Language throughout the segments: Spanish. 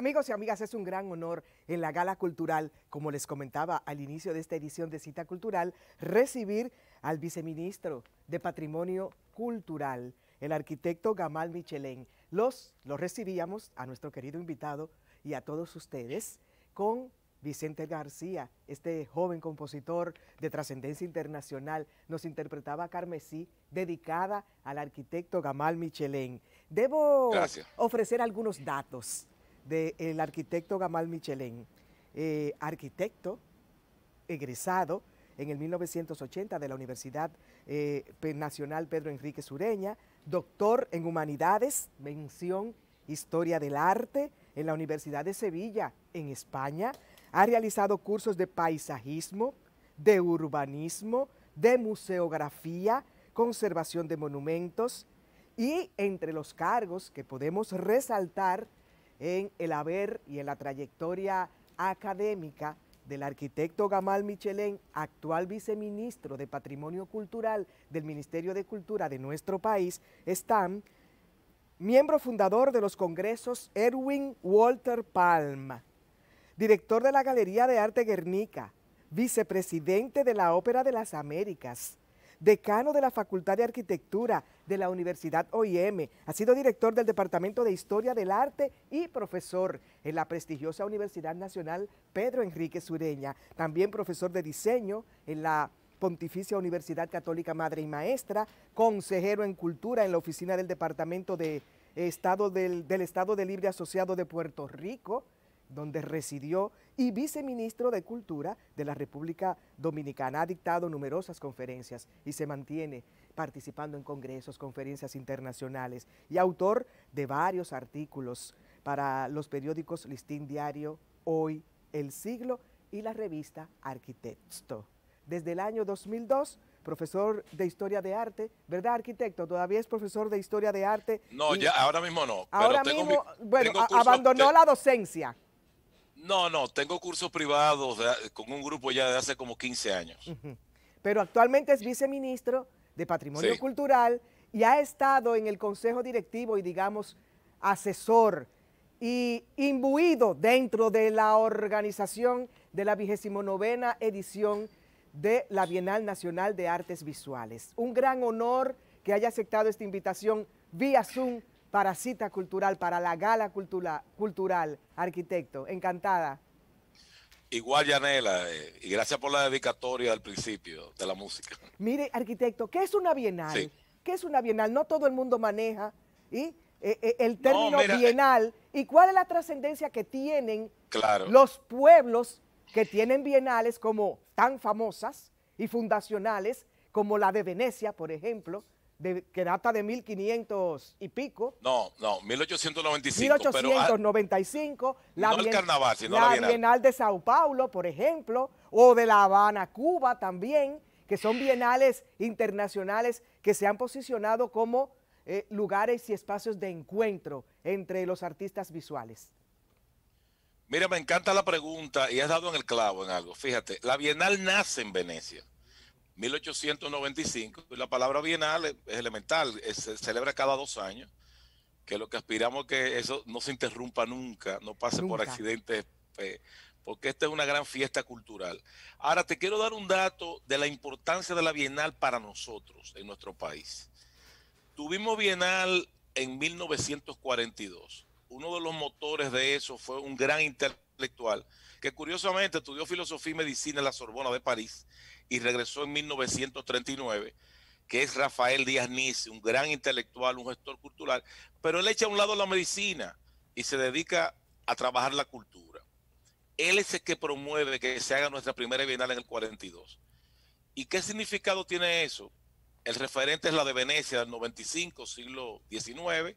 Amigos y amigas, es un gran honor en la Gala Cultural, como les comentaba al inicio de esta edición de Cita Cultural, recibir al viceministro de Patrimonio Cultural, el arquitecto Gamal Michelén. Los, los recibíamos a nuestro querido invitado y a todos ustedes con Vicente García, este joven compositor de trascendencia internacional, nos interpretaba Carmesí, dedicada al arquitecto Gamal Michelén. Debo ofrecer algunos datos del arquitecto Gamal Michelén, eh, arquitecto egresado en el 1980 de la Universidad eh, Nacional Pedro Enrique Sureña, doctor en Humanidades, mención Historia del Arte en la Universidad de Sevilla, en España. Ha realizado cursos de paisajismo, de urbanismo, de museografía, conservación de monumentos y entre los cargos que podemos resaltar en el haber y en la trayectoria académica del arquitecto Gamal Michelén, actual viceministro de Patrimonio Cultural del Ministerio de Cultura de nuestro país, están miembro fundador de los congresos Erwin Walter Palma, director de la Galería de Arte Guernica, vicepresidente de la Ópera de las Américas, decano de la Facultad de Arquitectura de la Universidad OIM, ha sido director del Departamento de Historia del Arte y profesor en la prestigiosa Universidad Nacional Pedro Enrique Sureña, también profesor de diseño en la Pontificia Universidad Católica Madre y Maestra, consejero en Cultura en la oficina del Departamento de Estado del Estado de Libre Asociado de Puerto Rico, donde residió y viceministro de Cultura de la República Dominicana. Ha dictado numerosas conferencias y se mantiene participando en congresos, conferencias internacionales y autor de varios artículos para los periódicos Listín Diario, Hoy, El Siglo y la revista Arquitecto. Desde el año 2002 profesor de historia de arte, ¿verdad, arquitecto? Todavía es profesor de historia de arte. No, ya ahora mismo no. Ahora mismo, bueno, abandonó la docencia. No, no, tengo cursos privados con un grupo ya de hace como 15 años. Pero actualmente es viceministro de Patrimonio Cultural y ha estado en el consejo directivo y digamos asesor y imbuido dentro de la organización de la vigésimo edición de la Bienal Nacional de Artes Visuales. Un gran honor que haya aceptado esta invitación vía Zoom para cita cultural, para la gala cultural, arquitecto. Encantada. Igual, Yanela, eh, y gracias por la dedicatoria al principio de la música. Mire, arquitecto, ¿qué es una bienal? ¿Qué es una bienal? No todo el mundo maneja y eh, eh, el término bienal y cuál es la trascendencia que tienen los pueblos que tienen bienales como tan famosas y fundacionales como la de Venecia, por ejemplo, que data de 1500 y pico. No, no, 1895. 1895. Ah, no el carnaval, sino la, Bienal. de Sao Paulo, por ejemplo, o de La Habana, Cuba también, que son bienales internacionales que se han posicionado como eh, lugares y espacios de encuentro entre los artistas visuales. Mira, me encanta la pregunta y has dado en el clavo en algo. Fíjate, la Bienal nace en Venecia. 1895. La palabra bienal es elemental, se celebra cada dos años, que lo que aspiramos es que eso no se interrumpa nunca, no pase por accidentes, eh, porque esta es una gran fiesta cultural. Ahora te quiero dar un dato de la importancia de la bienal para nosotros en nuestro país. Tuvimos bienal en 1942. Uno de los motores de eso fue un gran intelectual que curiosamente estudió filosofía y medicina en la Sorbona de París y regresó en 1939, que es Rafael Díaz Nice, un gran intelectual, un gestor cultural, pero él echa a un lado la medicina y se dedica a trabajar la cultura. Él es el que promueve que se haga nuestra primera bienal en el 42. ¿Y qué significado tiene eso? El referente es la de Venecia del 95, siglo XIX.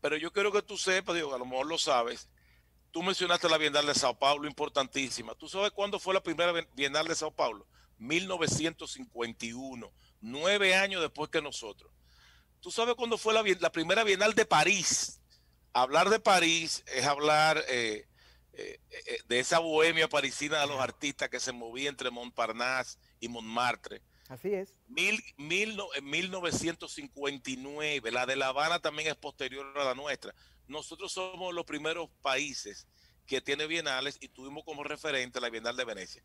Pero yo quiero que tú sepas, digo, a lo mejor lo sabes. Tú mencionaste la Bienal de Sao Paulo, importantísima. ¿Tú sabes cuándo fue la primera Bienal de Sao Paulo? 1951, nueve años después que nosotros. ¿Tú sabes cuándo fue la, primera Bienal de París? Hablar de París es hablar eh, eh, eh, de esa bohemia parisina de los artistas que se movía entre Montparnasse y Montmartre. Así es. en 1959, la de La Habana también es posterior a la nuestra. Nosotros somos los primeros países que tiene bienales y tuvimos como referente la Bienal de Venecia.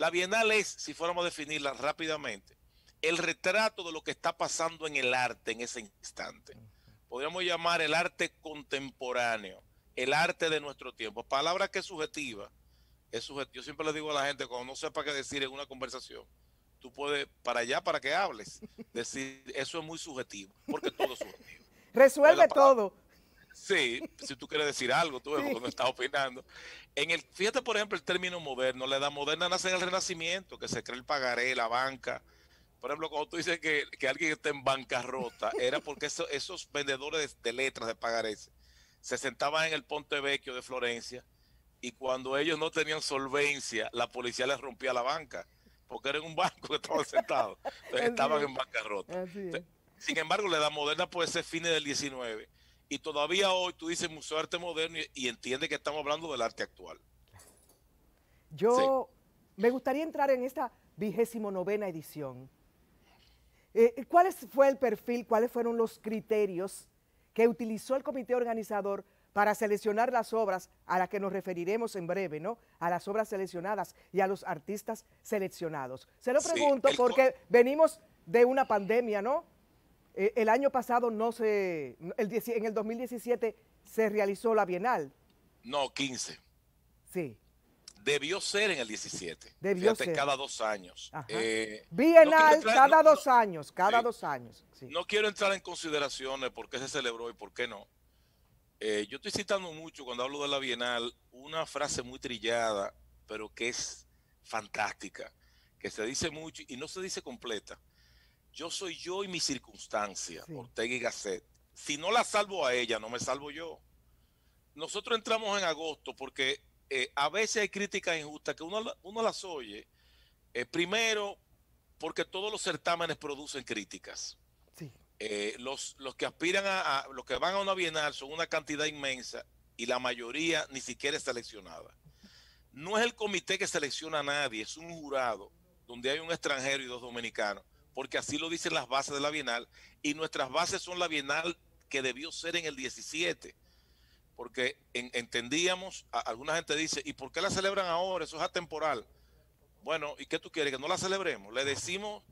La Bienal es, si fuéramos a definirla rápidamente, el retrato de lo que está pasando en el arte en ese instante. Podríamos llamar el arte contemporáneo, el arte de nuestro tiempo. Palabra que es subjetiva. Es Yo siempre le digo a la gente, cuando no sepa qué decir en una conversación, tú puedes, para allá, para que hables, decir, eso es muy subjetivo, porque todo es subjetivo. Resuelve todo, Sí, si tú quieres decir algo, tú ves, me estás opinando. En el, fíjate, por ejemplo, el término moderno. La edad moderna nace en el Renacimiento, que se cree el pagaré, la banca. Por ejemplo, cuando tú dices que, alguien está en bancarrota, era porque esos vendedores de, letras de pagarés, se sentaban en el Ponte Vecchio de Florencia y cuando ellos no tenían solvencia, la policía les rompía la banca, porque era un banco que estaban sentados. Entonces estaban en bancarrota. sin embargo, la edad moderna puede ser fines del 19 y todavía hoy tú dices Museo de Arte Moderno y, entiende que estamos hablando del arte actual. Yo me gustaría entrar en esta vigésimo novena edición. Eh, eh, ¿Cuál fue el perfil, cuáles fueron los criterios que utilizó el comité organizador para seleccionar las obras a las que nos referiremos en breve, ¿no? A las obras seleccionadas y a los artistas seleccionados. Se lo pregunto porque venimos de una pandemia, ¿no? Eh, el año pasado no se, en el 2017 se realizó la Bienal. No, 15. Sí. Debió ser en el 17. Debió Fíjate, ser. cada dos años. Eh, bienal cada dos años, cada dos años. No quiero entrar en consideraciones por qué se celebró y por qué no. Eh, yo estoy citando mucho cuando hablo de la Bienal una frase muy trillada, pero que es fantástica, que se dice mucho y no se dice completa yo soy yo y mi circunstancia, Ortega y Gasset. Si no la salvo a ella, no me salvo yo. Nosotros entramos en agosto porque eh, a veces hay críticas injustas que uno, las oye. Eh, primero, porque todos los certámenes producen críticas. Eh, los, los, que aspiran a, a, los que van a una bienal son una cantidad inmensa y la mayoría ni siquiera es seleccionada. No es el comité que selecciona a nadie, es un jurado donde hay un extranjero y dos dominicanos porque así lo dicen las bases de la Bienal, y nuestras bases son la Bienal que debió ser en el 17, porque entendíamos, alguna gente dice, ¿y por qué la celebran ahora? Eso es atemporal. Bueno, ¿y qué tú quieres? Que no la celebremos. Le decimos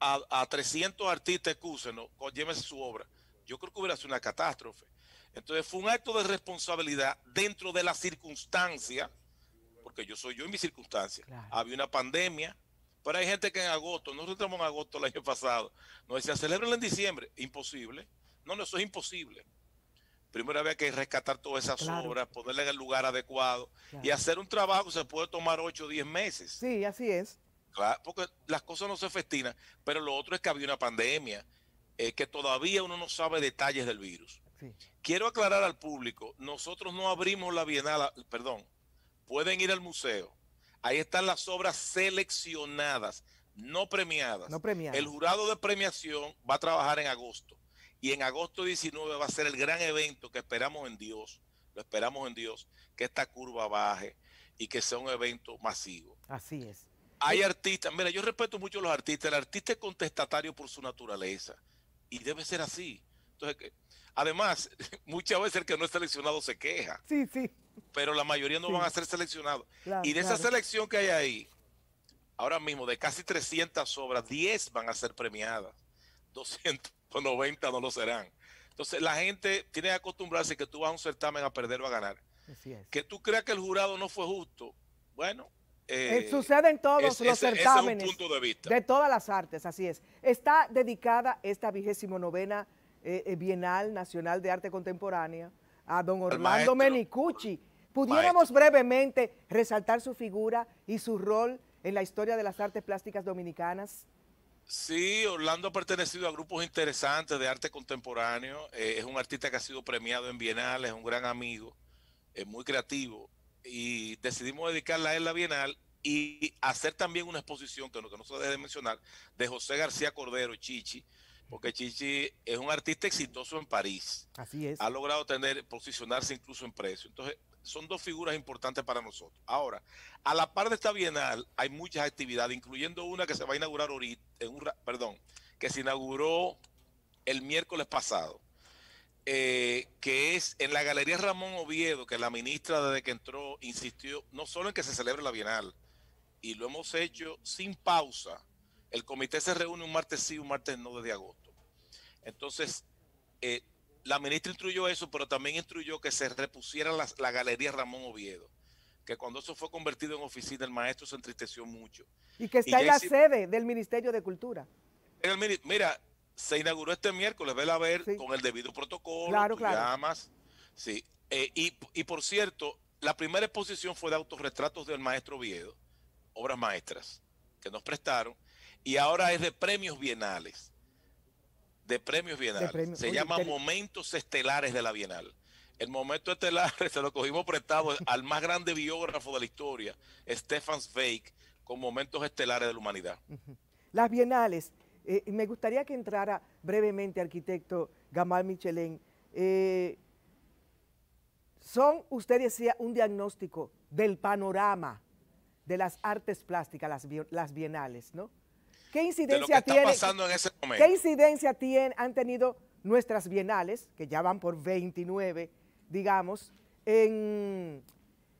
a, 300 artistas, excúsenos, llévese su obra. Yo creo que hubiera sido una catástrofe. Entonces fue un acto de responsabilidad dentro de la circunstancia, porque yo soy yo en mi circunstancia. Había una pandemia, pero hay gente que en agosto, nosotros estamos en agosto el año pasado, nos decían, celebrenlo en diciembre. Imposible. No, no, eso es imposible. Primero había que rescatar todas esas obras, ponerle en el lugar adecuado y hacer un trabajo se puede tomar 8 o 10 meses. Sí, así es. Claro, porque las cosas no se festinan, pero lo otro es que había una pandemia, eh, que todavía uno no sabe detalles del virus. Quiero aclarar al público, nosotros no abrimos la Bienal, perdón, pueden ir al museo, Ahí están las obras seleccionadas, no premiadas. No premiadas. El jurado de premiación va a trabajar en agosto. Y en agosto 19 va a ser el gran evento que esperamos en Dios, lo esperamos en Dios, que esta curva baje y que sea un evento masivo. Así es. Hay artistas, mira, yo respeto mucho a los artistas, el artista es contestatario por su naturaleza y debe ser así. Entonces, Además, muchas veces el que no es seleccionado se queja. Sí, sí. Pero la mayoría no van a ser seleccionados. y de esa selección que hay ahí, ahora mismo de casi 300 obras, 10 van a ser premiadas. 290 no lo serán. Entonces, la gente tiene que acostumbrarse que tú vas a un certamen a perder o a ganar. Que tú creas que el jurado no fue justo. Bueno, eh, Sucede en todos los certámenes. de, vista. de todas las artes, así es. Está dedicada esta vigésimo novena eh, eh, Bienal Nacional de Arte Contemporánea, a don Orlando Menicucci. Pudiéramos brevemente resaltar su figura y su rol en la historia de las artes plásticas dominicanas. Sí, Orlando ha pertenecido a grupos interesantes de arte contemporáneo. Eh, es un artista que ha sido premiado en Bienal, es un gran amigo, es muy creativo. Y decidimos dedicarla a él la Bienal y hacer también una exposición, que no, que no se debe mencionar, de José García Cordero, Chichi, porque Chichi es un artista exitoso en París. Así es. Ha logrado tener, posicionarse incluso en precio. Entonces, son dos figuras importantes para nosotros. Ahora, a la par de esta bienal, hay muchas actividades, incluyendo una que se va a inaugurar ahorita, perdón, que se inauguró el miércoles pasado, eh, que es en la Galería Ramón Oviedo, que la ministra desde que entró insistió no solo en que se celebre la bienal, y lo hemos hecho sin pausa. El comité se reúne un martes sí, un martes no desde agosto. Entonces, eh, la ministra instruyó eso, pero también instruyó que se repusiera la, galería Ramón Oviedo, que cuando eso fue convertido en oficina, el maestro se entristeció mucho. Y que está en la sede del Ministerio de Cultura. mira, se inauguró este miércoles, vela a ver, con el debido protocolo, claro, llamas. Sí. Eh, y, y, por cierto, la primera exposición fue de autorretratos del maestro Oviedo, obras maestras, que nos prestaron, y ahora es de premios bienales de premios bienales, Se llama Momentos Estelares de la Bienal. El momento estelar se lo cogimos prestado al más grande biógrafo de la historia, Stefan Zweig, con Momentos Estelares de la Humanidad. Las Bienales. Eh, me gustaría que entrara brevemente, arquitecto Gamal Michelén. Eh, son, usted decía, un diagnóstico del panorama de las artes plásticas, las, las bienales, ¿no? ¿Qué incidencia incidencia han tenido nuestras bienales, que ya van por 29, digamos, en,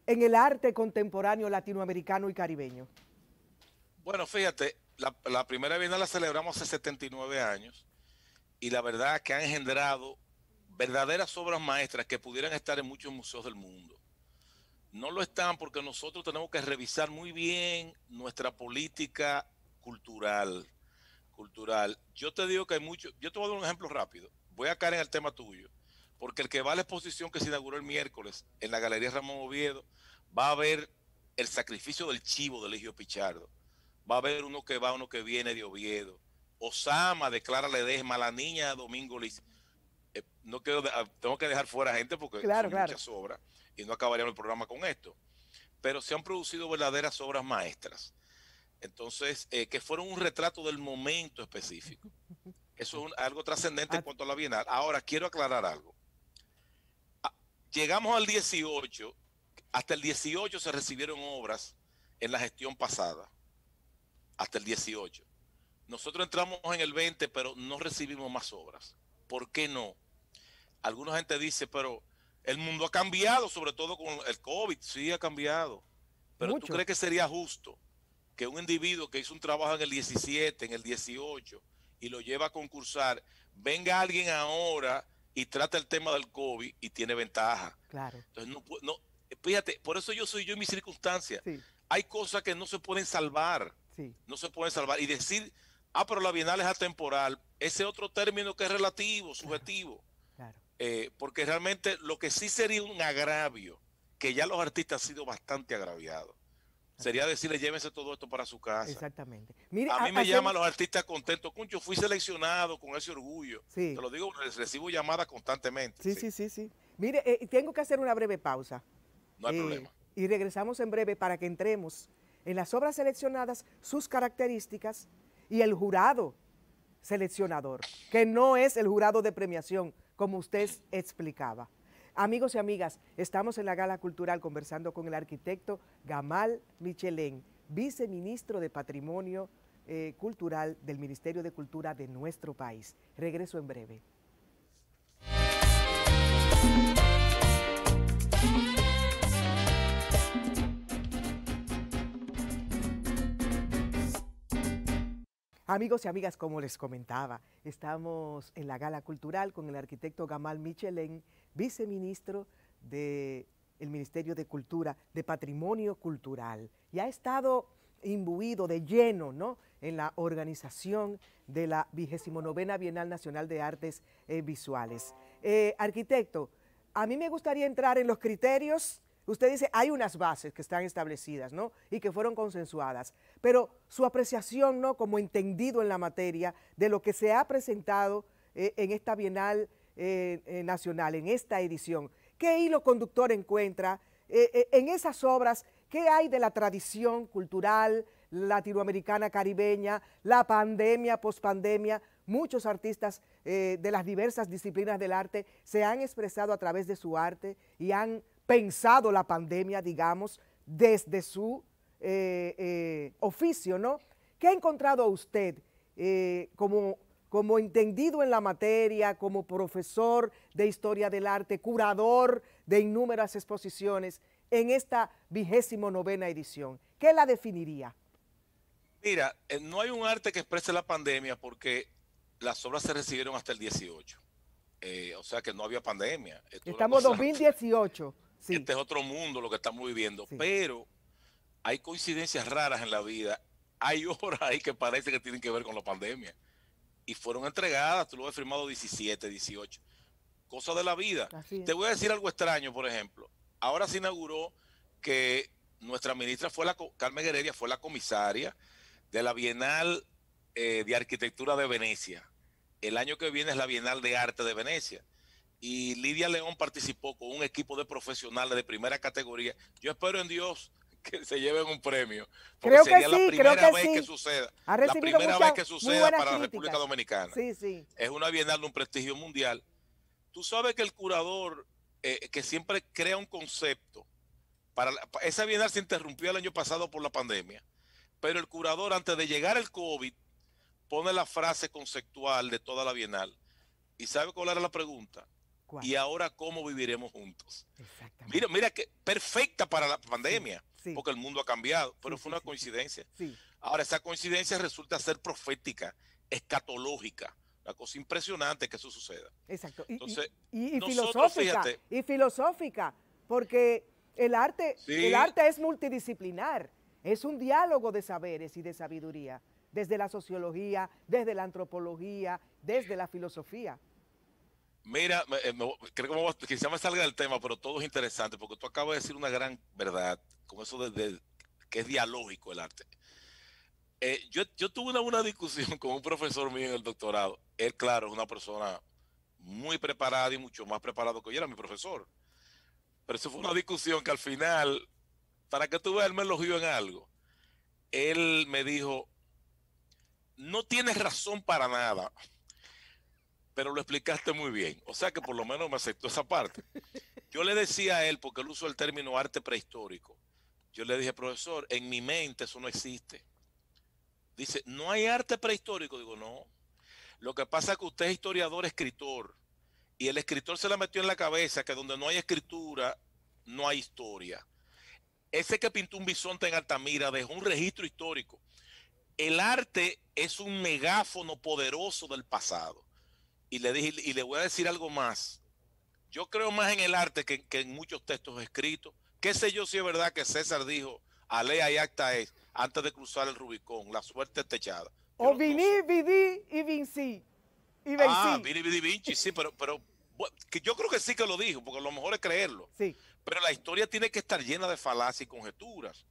el arte contemporáneo latinoamericano y caribeño? Bueno, fíjate, la, primera bienal la celebramos hace 79 años y la verdad que ha engendrado verdaderas obras maestras que pudieran estar en muchos museos del mundo. No lo están porque nosotros tenemos que revisar muy bien nuestra política cultural, cultural. Yo te digo que hay mucho, yo te voy a dar un ejemplo rápido. Voy a caer en el tema tuyo, porque el que va a la exposición que se inauguró el miércoles en la Galería Ramón Oviedo va a ver el sacrificio del chivo de Eligio Pichardo. Va a haber uno que va, uno que viene de Oviedo. Osama declara Ledesma, la niña Domingo Liz. Eh, no quiero, ah, tengo que dejar fuera gente porque claro, muchas obras y no acabaríamos el programa con esto. Pero se han producido verdaderas obras maestras. Entonces, eh, que fueron un retrato del momento específico. Eso es algo trascendente en ah. cuanto a la Bienal. Ahora, quiero aclarar algo. Ah, llegamos al 18, hasta el 18 se recibieron obras en la gestión pasada, hasta el 18. Nosotros entramos en el 20, pero no recibimos más obras. ¿Por qué no? Alguna gente dice, pero el mundo ha cambiado, sobre todo con el COVID, sí ha cambiado. Pero tú crees que sería justo que un individuo que hizo un trabajo en el 17, en el 18 y lo lleva a concursar, venga alguien ahora y trata el tema del COVID y tiene ventaja. Claro. Entonces, no, no fíjate, por eso yo soy yo en mis circunstancias. Hay cosas que no se pueden salvar. No se pueden salvar. Y decir, ah, pero la bienal es atemporal, ese otro término que es relativo, subjetivo. Eh, porque realmente lo que sí sería un agravio, que ya los artistas han sido bastante agraviados Sería decirle, llévense todo esto para su casa. Exactamente. a mí me llaman los artistas contentos. Yo fui seleccionado con ese orgullo. Te lo digo, recibo llamadas constantemente. Sí, sí, sí, sí. Mire, eh, tengo que hacer una breve pausa. No hay eh, problema. Y regresamos en breve para que entremos en las obras seleccionadas, sus características y el jurado seleccionador, que no es el jurado de premiación, como usted explicaba. Amigos y amigas, estamos en la Gala Cultural conversando con el arquitecto Gamal Michelén, viceministro de Patrimonio eh, Cultural del Ministerio de Cultura de nuestro país. Regreso en breve. Amigos y amigas, como les comentaba, estamos en la Gala Cultural con el arquitecto Gamal Michelén, viceministro del Ministerio de Cultura, de Patrimonio Cultural, y ha estado imbuido de lleno ¿no? en la organización de la 29 Bienal Nacional de Artes eh, Visuales. Eh, arquitecto, a mí me gustaría entrar en los criterios. Usted dice, hay unas bases que están establecidas y que fueron consensuadas, pero su apreciación ¿no? como entendido en la materia de lo que se ha presentado eh, en esta Bienal eh, eh, nacional en esta edición? ¿Qué hilo conductor encuentra eh, en esas obras? ¿Qué hay de la tradición cultural latinoamericana, caribeña, la pandemia, pospandemia? Muchos artistas de las diversas disciplinas del arte se han expresado a través de su arte y han pensado la pandemia, digamos, desde su oficio, ¿no? ¿Qué ha encontrado usted como como entendido en la materia, como profesor de historia del arte, curador de innumerables exposiciones, en esta vigésimo novena edición? ¿Qué la definiría? Mira, eh, no hay un arte que exprese la pandemia porque las obras se recibieron hasta el 18. Eh, o sea que no había pandemia. Estamos en 2018. Sí. Este es otro mundo lo que estamos viviendo. Pero hay coincidencias raras en la vida. Hay obras ahí que parece que tienen que ver con la pandemia y fueron entregadas, tú lo has firmado 17, 18. Cosa de la vida. Te voy a decir algo extraño, por ejemplo. Ahora se inauguró que nuestra ministra fue la, Carmen Guerreria fue la comisaria de la Bienal eh, de Arquitectura de Venecia. El año que viene es la Bienal de Arte de Venecia. Y Lidia León participó con un equipo de profesionales de primera categoría. Yo espero en Dios que se lleven un premio. Creo que sí, la primera vez que suceda. la primera vez que suceda para la República Dominicana. Sí, sí. Es una bienal de un prestigio mundial. Tú sabes que el curador eh, que siempre crea un concepto. Para, esa bienal se interrumpió el año pasado por la pandemia, pero el curador antes de llegar el COVID pone la frase conceptual de toda la bienal. ¿Y sabe cuál era la pregunta? Y ahora cómo viviremos juntos. Mira, mira que perfecta para la pandemia porque el mundo ha cambiado, pero fue una coincidencia. Ahora, esa coincidencia resulta ser profética, escatológica. La cosa impresionante que eso suceda. Exacto. Y, filosófica, y filosófica, porque el arte, el arte es multidisciplinar, es un diálogo de saberes y de sabiduría, desde la sociología, desde la antropología, desde la filosofía. Mira, eh, creo que me, quizá me salga del tema, pero todo es interesante porque tú acabas de decir una gran verdad con eso de, que es dialógico el arte. Eh, yo, tuve una, una, discusión con un profesor mío en el doctorado. Él, claro, es una persona muy preparada y mucho más preparado que yo era mi profesor. Pero eso fue una discusión que al final, para que tú veas, él me elogió en algo. Él me dijo, no tienes razón para nada, pero lo explicaste muy bien. O sea que por lo menos me aceptó esa parte. Yo le decía a él, porque él usó el término arte prehistórico, yo le dije, profesor, en mi mente eso no existe. Dice, ¿no hay arte prehistórico? Digo, no. Lo que pasa es que usted es historiador, escritor, y el escritor se la metió en la cabeza que donde no hay escritura, no hay historia. Ese que pintó un bisonte en Altamira dejó un registro histórico. El arte es un megáfono poderoso del pasado y le dije, y le voy a decir algo más. Yo creo más en el arte que, en muchos textos escritos. ¿Qué sé yo si es verdad que César dijo, a lea y acta es, antes de cruzar el Rubicón, la suerte techada? o viní, Vini, y Vinci. Y vencí. Ah, viní Vidi, Vinci, sí, pero, pero que yo creo que sí que lo dijo, porque lo mejor es creerlo. Sí. Pero la historia tiene que estar llena de falacias y conjeturas.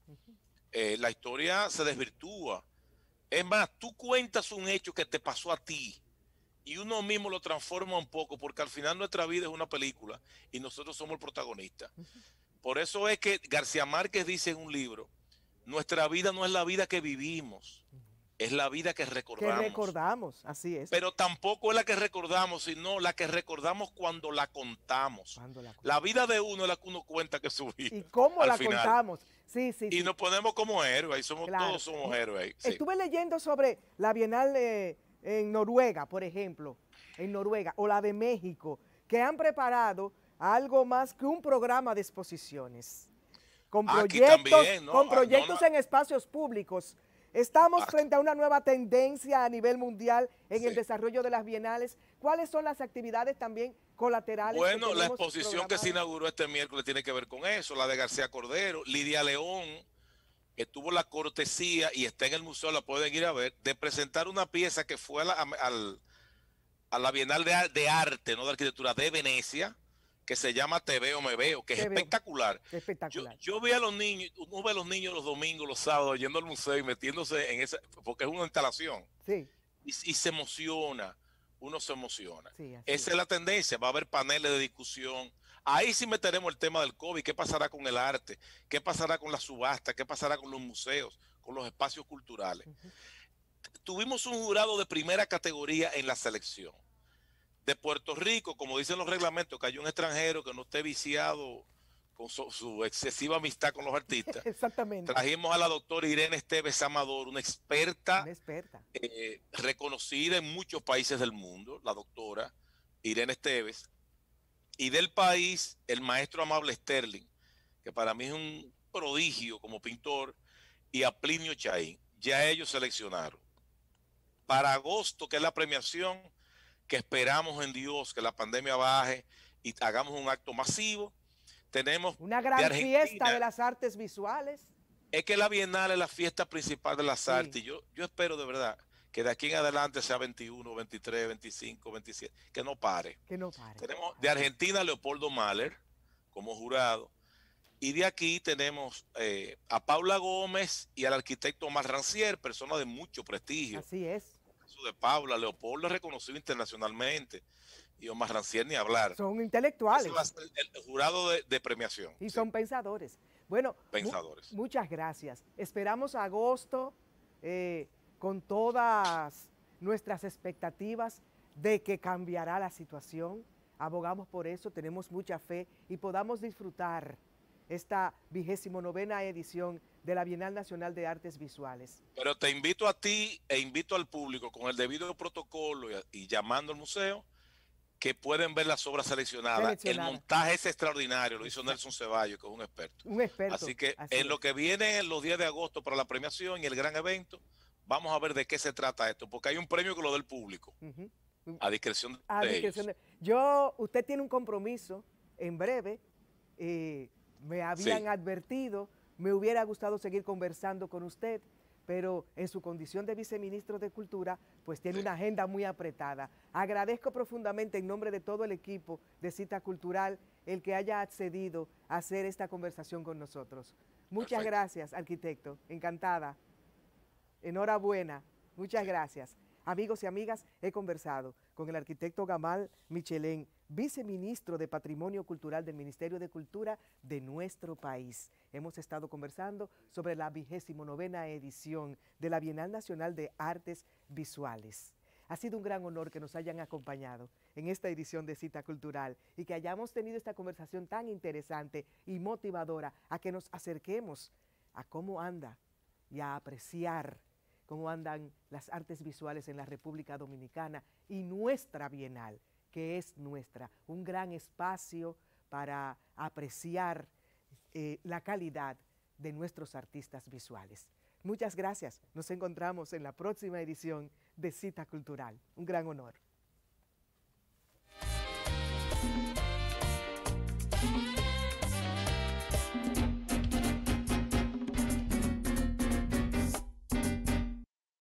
Eh, la historia se desvirtúa. Es más, tú cuentas un hecho que te pasó a ti y uno mismo lo transforma un poco, porque al final nuestra vida es una película y nosotros somos el protagonista. Por eso es que García Márquez dice en un libro, nuestra vida no es la vida que vivimos, es la vida que recordamos. Que recordamos, así es. Pero tampoco es la que recordamos, sino la que recordamos cuando la contamos. la, vida de uno es la que uno cuenta que es su vida. ¿Y cómo la contamos? Sí, Y nos ponemos como héroes, somos, todos somos héroes. Estuve leyendo sobre la Bienal... de en Noruega, por ejemplo, en Noruega, o la de México, que han preparado algo más que un programa de exposiciones, con proyectos, con ah, proyectos en espacios públicos. Estamos ah. frente a una nueva tendencia a nivel mundial en el desarrollo de las bienales. ¿Cuáles son las actividades también colaterales? Bueno, la exposición que se inauguró este miércoles tiene que ver con eso, la de García Cordero, Lidia León, que tuvo la cortesía y está en el museo, la pueden ir a ver, de presentar una pieza que fue a la, al, a la Bienal de, Arte, no de Arquitectura, de Venecia, que se llama Te veo, me veo, que es espectacular. Yo, veo a los niños, uno ve a los niños los domingos, los sábados, yendo al museo y metiéndose en esa, porque es una instalación. Sí. Y, se emociona, uno se emociona. esa es la tendencia, va a haber paneles de discusión, Ahí sí meteremos el tema del COVID, qué pasará con el arte, qué pasará con la subasta, qué pasará con los museos, con los espacios culturales. Tuvimos un jurado de primera categoría en la selección. De Puerto Rico, como dicen los reglamentos, que hay un extranjero que no esté viciado con su, excesiva amistad con los artistas. Exactamente. Trajimos a la doctora Irene Esteves Amador, una experta, eh, reconocida en muchos países del mundo, la doctora Irene Esteves y del país, el maestro Amable Sterling, que para mí es un prodigio como pintor, y a Plinio Chaín. Ya ellos seleccionaron. Para agosto, que es la premiación, que esperamos en Dios que la pandemia baje y hagamos un acto masivo. Tenemos una gran fiesta de las artes visuales. Es que la Bienal es la fiesta principal de las artes. Yo, yo espero de verdad que de aquí en adelante sea 21, 23, 25, 27, que no pare. Que no pare. Tenemos de Argentina Leopoldo Mahler como jurado. Y de aquí tenemos eh, a Paula Gómez y al arquitecto Omar Rancier, persona de mucho prestigio. Así es. Eso de Paula, Leopoldo es reconocido internacionalmente. Y Omar Rancier ni hablar. Son intelectuales. el jurado de, premiación. Y son pensadores. Bueno, pensadores. muchas gracias. Esperamos agosto. Eh, con todas nuestras expectativas de que cambiará la situación. Abogamos por eso, tenemos mucha fe y podamos disfrutar esta vigésimo novena edición de la Bienal Nacional de Artes Visuales. Pero te invito a ti e invito al público con el debido protocolo y, llamando al museo que pueden ver las obras seleccionadas. El montaje es extraordinario, lo hizo Nelson Ceballos, que es un experto. Un experto. Así que en lo que viene en los días de agosto para la premiación y el gran evento, Vamos a ver de qué se trata esto, porque hay un premio que lo del público. A discreción de, a Yo, usted tiene un compromiso en breve. Eh, me habían advertido, me hubiera gustado seguir conversando con usted, pero en su condición de viceministro de Cultura, pues tiene una agenda muy apretada. Agradezco profundamente en nombre de todo el equipo de Cita Cultural el que haya accedido a hacer esta conversación con nosotros. Muchas gracias, arquitecto. Encantada. Enhorabuena. Muchas gracias. Amigos y amigas, he conversado con el arquitecto Gamal Michelén, viceministro de Patrimonio Cultural del Ministerio de Cultura de nuestro país. Hemos estado conversando sobre la vigésimo novena edición de la Bienal Nacional de Artes Visuales. Ha sido un gran honor que nos hayan acompañado en esta edición de Cita Cultural y que hayamos tenido esta conversación tan interesante y motivadora a que nos acerquemos a cómo anda y a apreciar cómo andan las artes visuales en la República Dominicana y nuestra Bienal, que es nuestra, un gran espacio para apreciar eh, la calidad de nuestros artistas visuales. Muchas gracias. Nos encontramos en la próxima edición de Cita Cultural. Un gran honor.